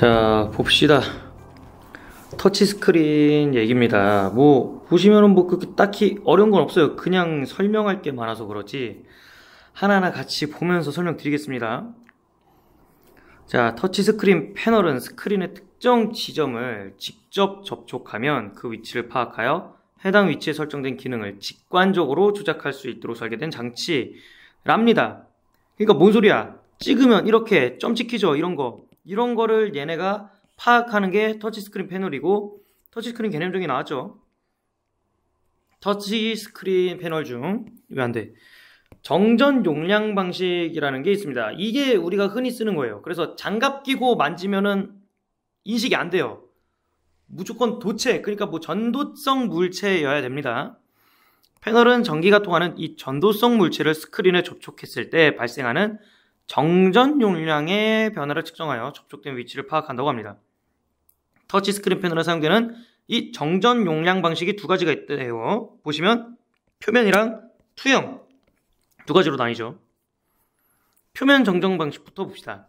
자, 봅시다. 터치스크린 얘기입니다. 뭐, 보시면은 뭐 그렇게 딱히 어려운 건 없어요. 그냥 설명할 게 많아서 그렇지. 하나하나 같이 보면서 설명드리겠습니다. 자, 터치스크린 패널은 스크린의 특정 지점을 직접 접촉하면 그 위치를 파악하여 해당 위치에 설정된 기능을 직관적으로 조작할 수 있도록 설계된 장치랍니다. 그러니까 뭔 소리야? 찍으면 이렇게 점 찍히죠? 이런 거. 이런 거를 얘네가 파악하는 게 터치스크린 패널이고 터치스크린 개념 중에 나왔죠. 터치스크린 패널 중 왜 안 돼? 정전 용량 방식이라는 게 있습니다. 이게 우리가 흔히 쓰는 거예요. 그래서 장갑 끼고 만지면은 인식이 안 돼요. 무조건 도체, 그러니까 뭐 전도성 물체여야 됩니다. 패널은 전기가 통하는 이 전도성 물체를 스크린에 접촉했을 때 발생하는 정전 용량의 변화를 측정하여 접촉된 위치를 파악한다고 합니다. 터치 스크린 패널에 사용되는 이 정전 용량 방식이 두 가지가 있대요. 보시면 표면이랑 투영 두 가지로 나뉘죠. 표면 정정 방식부터 봅시다.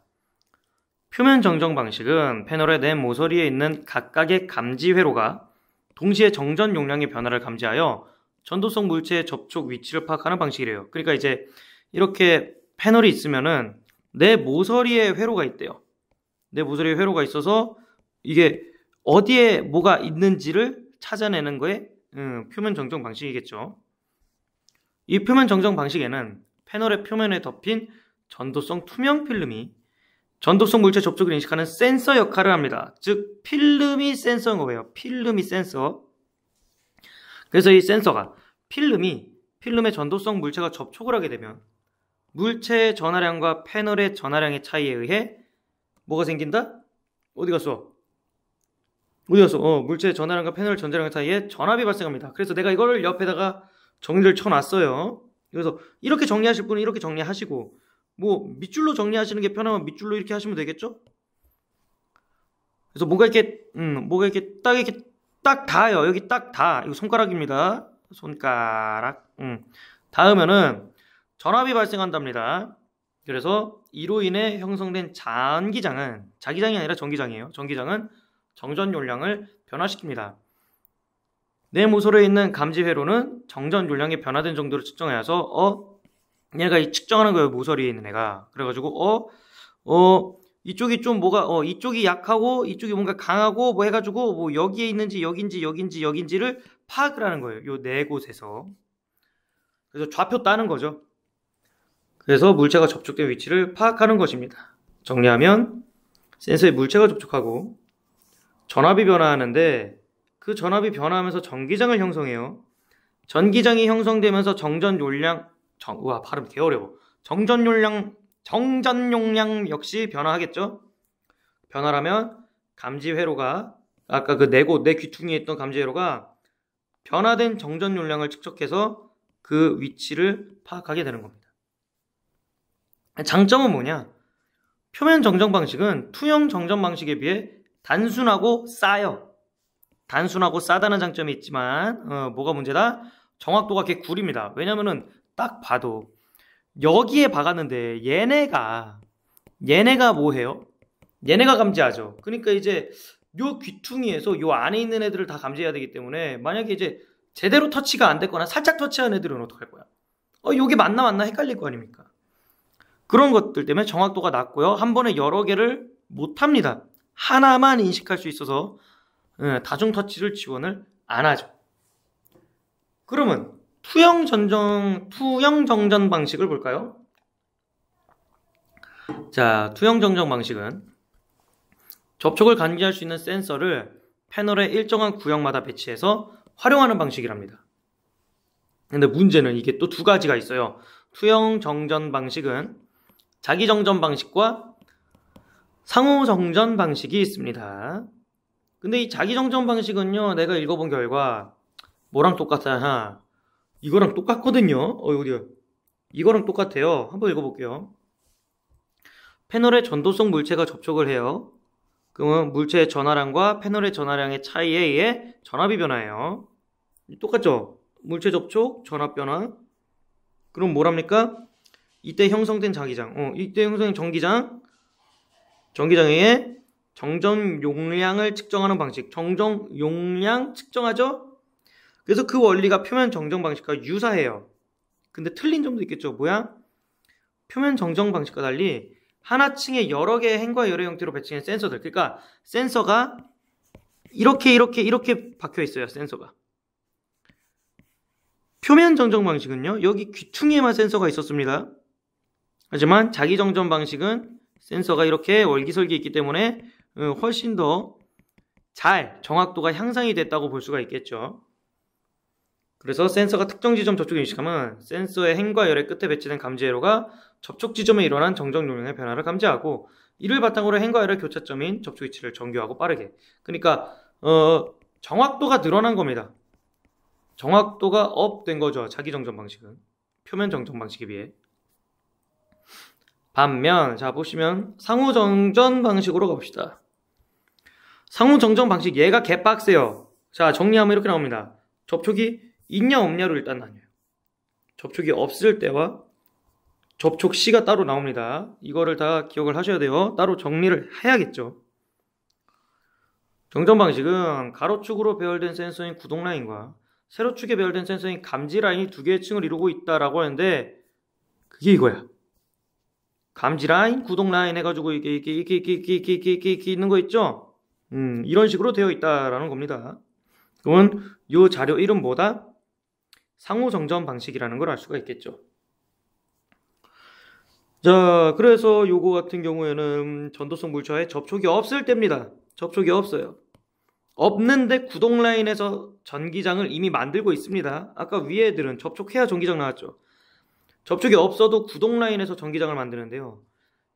표면 정정 방식은 패널의 내 모서리에 있는 각각의 감지 회로가 동시에 정전 용량의 변화를 감지하여 전도성 물체의 접촉 위치를 파악하는 방식이래요. 그러니까 이제 이렇게 패널이 있으면은 내 모서리에 회로가 있대요. 내 모서리에 회로가 있어서 이게 어디에 뭐가 있는지를 찾아내는 거에 음, 표면 정정 방식이겠죠. 이 표면 정정 방식에는 패널의 표면에 덮인 전도성 투명 필름이 전도성 물체 접촉을 인식하는 센서 역할을 합니다. 즉 필름이 센서인 거예요. 필름이 센서. 그래서 이 센서가 필름이 필름의 전도성 물체가 접촉을 하게 되면 물체의 전하량과 패널의 전하량의 차이에 의해 뭐가 생긴다? 어디 갔어? 어디 갔어? 어, 물체의 전하량과 패널 전자량의 차이에 전압이 발생합니다. 그래서 내가 이걸 옆에다가 정리를 쳐놨어요. 그래서 이렇게 정리하실 분은 이렇게 정리하시고 뭐 밑줄로 정리하시는 게 편하면 밑줄로 이렇게 하시면 되겠죠? 그래서 뭐가 이렇게 음, 뭐가 이렇게 딱 이렇게 딱 닿아요. 여기 딱 닿아. 이거 손가락입니다. 손가락. 음. 닿으면은 전압이 발생한답니다. 그래서 이로 인해 형성된 전기장은 자기장이 아니라 전기장이에요. 전기장은 정전 용량을 변화시킵니다. 내 모서리에 있는 감지 회로는 정전 용량이 변화된 정도를 측정해서 어 얘가 이 측정하는 거예요 모서리에 있는 애가 그래가지고 어어 어, 이쪽이 좀 뭐가 어 이쪽이 약하고 이쪽이 뭔가 강하고 뭐 해가지고 뭐 여기에 있는지 여긴지 여긴지 여긴지를 파악을 하는 거예요 요 네 곳에서 그래서 좌표 따는 거죠 그래서 물체가 접촉된 위치를 파악하는 것입니다. 정리하면 센서에 물체가 접촉하고 전압이 변화하는데 그 전압이 변화하면서 전기장을 형성해요. 전기장이 형성되면서 정전 용량 정, 와 발음 개 어려워. 정전 용량 정전 용량 역시 변화하겠죠? 변화라면 감지 회로가 아까 그 내고 내 귀퉁이에 있던 감지 회로가 변화된 정전 용량을 측정해서 그 위치를 파악하게 되는 겁니다. 장점은 뭐냐? 표면 정정 방식은 투영 정정 방식에 비해 단순하고 싸요. 단순하고 싸다는 장점이 있지만 어, 뭐가 문제다? 정확도가 개 구립니다. 왜냐면은 딱 봐도 여기에 박았는데 얘네가 얘네가 뭐 해요? 얘네가 감지하죠. 그러니까 이제 요 귀퉁이에서 요 안에 있는 애들을 다 감지해야 되기 때문에 만약에 이제 제대로 터치가 안 됐거나 살짝 터치한 애들은 어떡할 거야? 어, 요게 맞나 맞나 헷갈릴 거 아닙니까? 그런 것들 때문에 정확도가 낮고요. 한 번에 여러 개를 못 합니다. 하나만 인식할 수 있어서 예, 다중 터치를 지원을 안 하죠. 그러면 투영 전정 투영 정전 방식을 볼까요? 자, 투영 정전 방식은 접촉을 감지할 수 있는 센서를 패널의 일정한 구역마다 배치해서 활용하는 방식이랍니다. 근데 문제는 이게 또 두 가지가 있어요. 투영 정전 방식은 자기 정전 방식과 상호 정전 방식이 있습니다. 근데 이 자기 정전 방식은요, 내가 읽어본 결과 뭐랑 똑같아? 이거랑 똑같거든요. 어, 어디요? 이거랑 똑같아요. 한번 읽어볼게요. 패널의 전도성 물체가 접촉을 해요. 그러면 물체의 전화량과 패널의 전화량의 차이에 의해 전압이 변화해요. 똑같죠? 물체 접촉, 전압 변화. 그럼 뭐랍니까? 이때 형성된 자기장, 어, 이때 형성된 전기장, 전기장에 정전 용량을 측정하는 방식, 정정 용량 측정하죠? 그래서 그 원리가 표면 정정 방식과 유사해요. 근데 틀린 점도 있겠죠. 뭐야? 표면 정정 방식과 달리 하나층에 여러 개의 행과 열의 형태로 배치된 센서들. 그러니까 센서가 이렇게 이렇게 이렇게 박혀 있어요. 센서가. 표면 정정 방식은요. 여기 귀퉁이에만 센서가 있었습니다. 하지만 자기 정전 방식은 센서가 이렇게 월기설기 있기 때문에 어, 훨씬 더 잘 정확도가 향상이 됐다고 볼 수가 있겠죠. 그래서 센서가 특정 지점 접촉에 인식하면 센서의 행과 열의 끝에 배치된 감지 회로가 접촉 지점에 일어난 정전 용량의 변화를 감지하고 이를 바탕으로 행과 열의 교차점인 접촉 위치를 정교하고 빠르게 그러니까 어, 정확도가 늘어난 겁니다. 정확도가 업된 거죠. 자기 정전 방식은 표면 정전 방식에 비해. 반면 자 보시면 상호정전 방식으로 가봅시다 상호정전 방식 얘가 개빡세요. 자 정리하면 이렇게 나옵니다. 접촉이 있냐 없냐로 일단 나뉘어요. 접촉이 없을 때와 접촉 시가 따로 나옵니다. 이거를 다 기억을 하셔야 돼요. 따로 정리를 해야겠죠. 정전 방식은 가로축으로 배열된 센서인 구동 라인과 세로축에 배열된 센서인 감지 라인이 두 개의 층을 이루고 있다라고 하는데 그게 이거야. 감지 라인, 구동 라인 해가지고 이게 이게 이게 이게 이게 이게 이게, 이게, 이게 있는 거 있죠? 음, 이런 식으로 되어 있다라는 겁니다. 그러면 이 자료 이름 보다 상호정전 방식이라는 걸 알 수가 있겠죠. 자, 그래서 요거 같은 경우에는 전도성 물처에 접촉이 없을 때입니다. 접촉이 없어요. 없는데 구동 라인에서 전기장을 이미 만들고 있습니다. 아까 위에 들은 접촉해야 전기장 나왔죠. 접촉이 없어도 구동 라인에서 전기장을 만드는데요.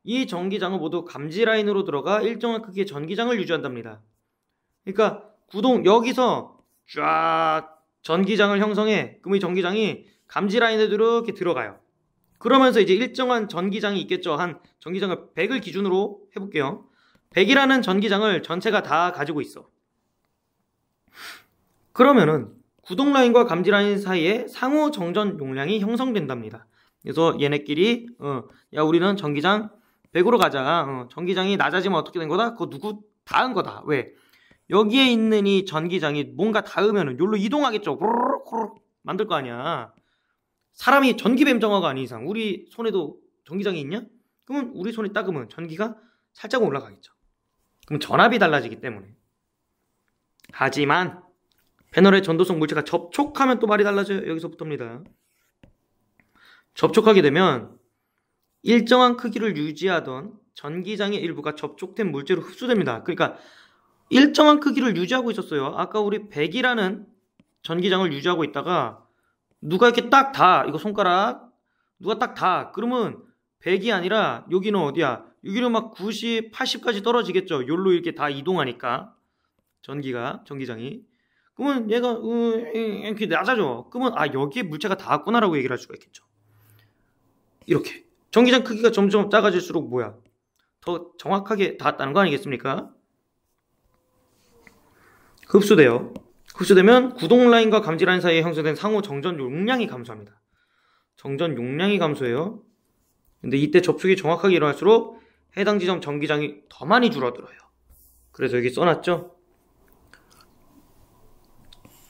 이 전기장은 모두 감지 라인으로 들어가 일정한 크기의 전기장을 유지한답니다. 그러니까 구동 여기서 쫙 전기장을 형성해 금럼이 전기장이 감지 라인에 이렇게 들어가요. 그러면서 이제 일정한 전기장이 있겠죠. 한 전기장을 100을 기준으로 해볼게요. 100이라는 전기장을 전체가 다 가지고 있어. 그러면은 구동 라인과 감지 라인 사이에 상호 정전 용량이 형성된답니다. 그래서 얘네끼리 어, 야 우리는 전기장 100으로 가자. 어, 전기장이 낮아지면 어떻게 된 거다? 그거 누구 닿은 거다. 왜? 여기에 있는 이 전기장이 뭔가 닿으면은 여기로 이동하겠죠. 호로록 만들 거 아니야. 사람이 전기뱀 정화가 아닌 이상 우리 손에도 전기장이 있냐? 그러면 우리 손에 따으면 전기가 살짝 올라가겠죠. 그럼 전압이 달라지기 때문에. 하지만 패널의 전도성 물체가 접촉하면 또 말이 달라져요. 여기서부터입니다. 접촉하게 되면 일정한 크기를 유지하던 전기장의 일부가 접촉된 물질로 흡수됩니다. 그러니까 일정한 크기를 유지하고 있었어요. 아까 우리 100이라는 전기장을 유지하고 있다가 누가 이렇게 딱 다, 이거 손가락, 누가 딱 다, 그러면 100이 아니라 여기는 어디야? 여기는 막 90, 80까지 떨어지겠죠. 열로 이렇게 다 이동하니까. 전기가, 전기장이. 그러면 얘가, 어, 이렇게 낮아져. 그러면, 아, 여기에 물체가 닿았구나라고 얘기를 할 수가 있겠죠. 이렇게. 전기장 크기가 점점 작아질수록 뭐야? 더 정확하게 닿았다는 거 아니겠습니까? 흡수돼요. 흡수되면 구동 라인과 감지 라인 사이에 형성된 상호 정전 용량이 감소합니다. 정전 용량이 감소해요. 근데 이때 접촉이 정확하게 일어날수록 해당 지점 전기장이 더 많이 줄어들어요. 그래서 여기 써놨죠?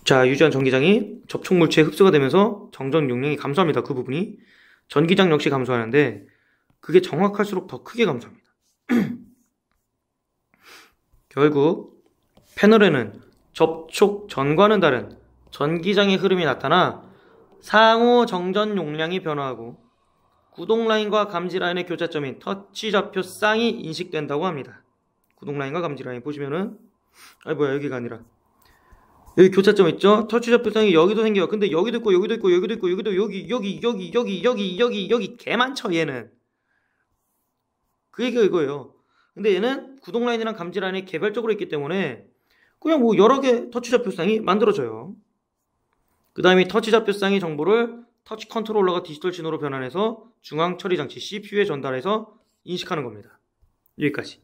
자, 유지한 전기장이 접촉 물체에 흡수가 되면서 정전 용량이 감소합니다. 그 부분이. 전기장 역시 감소하는데 그게 정확할수록 더 크게 감소합니다. 결국 패널에는 접촉 전과는 다른 전기장의 흐름이 나타나 상호 정전 용량이 변화하고 구동 라인과 감지 라인의 교차점인 터치 좌표 쌍이 인식된다고 합니다. 구동 라인과 감지 라인 보시면은 아 뭐야 여기가 아니라 여기 교차점 있죠? 터치샷 표상이 여기도 생겨요. 근데 여기도 있고 여기도 있고 여기도 있고 여기도 여기 여기 여기 여기 여기 여기 여기 개 많죠 얘는. 그 얘기가 이거예요. 근데 얘는 구동 라인이랑 감지 라인이 개별적으로 있기 때문에 그냥 뭐 여러 개 터치샷 표상이 만들어져요. 그 다음에 터치샷 표상의 정보를 터치 컨트롤러가 디지털 신호로 변환해서 중앙 처리 장치 CPU에 전달해서 인식하는 겁니다. 여기까지.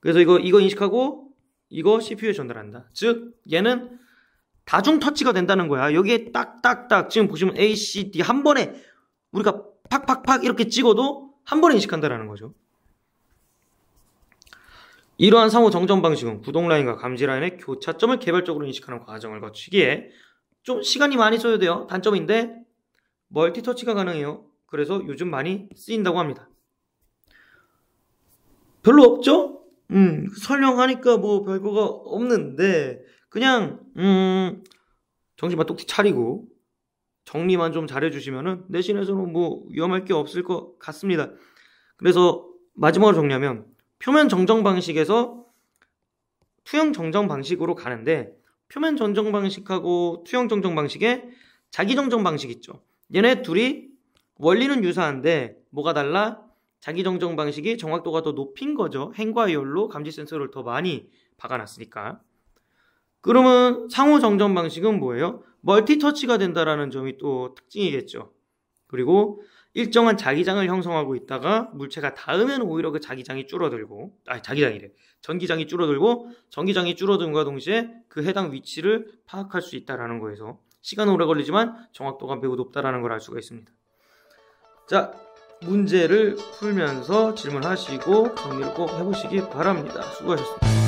그래서 이거 이거 인식하고 이거 CPU에 전달한다. 즉 얘는 다중 터치가 된다는 거야. 여기에 딱 딱 딱 지금 보시면 A, C, D 한 번에 우리가 팍팍팍 이렇게 찍어도 한 번에 인식한다라는 거죠. 이러한 상호 정전 방식은 구동 라인과 감지 라인의 교차점을 개별적으로 인식하는 과정을 거치기에 좀 시간이 많이 써야 돼요. 단점인데 멀티 터치가 가능해요. 그래서 요즘 많이 쓰인다고 합니다. 별로 없죠? 음, 설명하니까 뭐 별거가 없는데 그냥 음 정신만 똑똑 차리고 정리만 좀 잘해주시면은 내신에서는 뭐 위험할 게 없을 것 같습니다. 그래서 마지막으로 정리하면 표면 정정 방식에서 투영 정정 방식으로 가는데 표면 정정 방식하고 투영 정정 방식에 자기 정정 방식 있죠. 얘네 둘이 원리는 유사한데 뭐가 달라? 자기 정정 방식이 정확도가 더 높인 거죠. 행과 이율로 감지 센서를 더 많이 박아놨으니까. 그러면 상호 정정 방식은 뭐예요? 멀티터치가 된다라는 점이 또 특징이겠죠. 그리고 일정한 자기장을 형성하고 있다가 물체가 닿으면 오히려 그 자기장이 줄어들고, 아, 자기장이래. 전기장이 줄어들고, 전기장이 줄어든과 동시에 그 해당 위치를 파악할 수 있다라는 거에서 시간은 오래 걸리지만 정확도가 매우 높다라는 걸 알 수가 있습니다. 자, 문제를 풀면서 질문하시고 정리를 꼭 해보시기 바랍니다. 수고하셨습니다.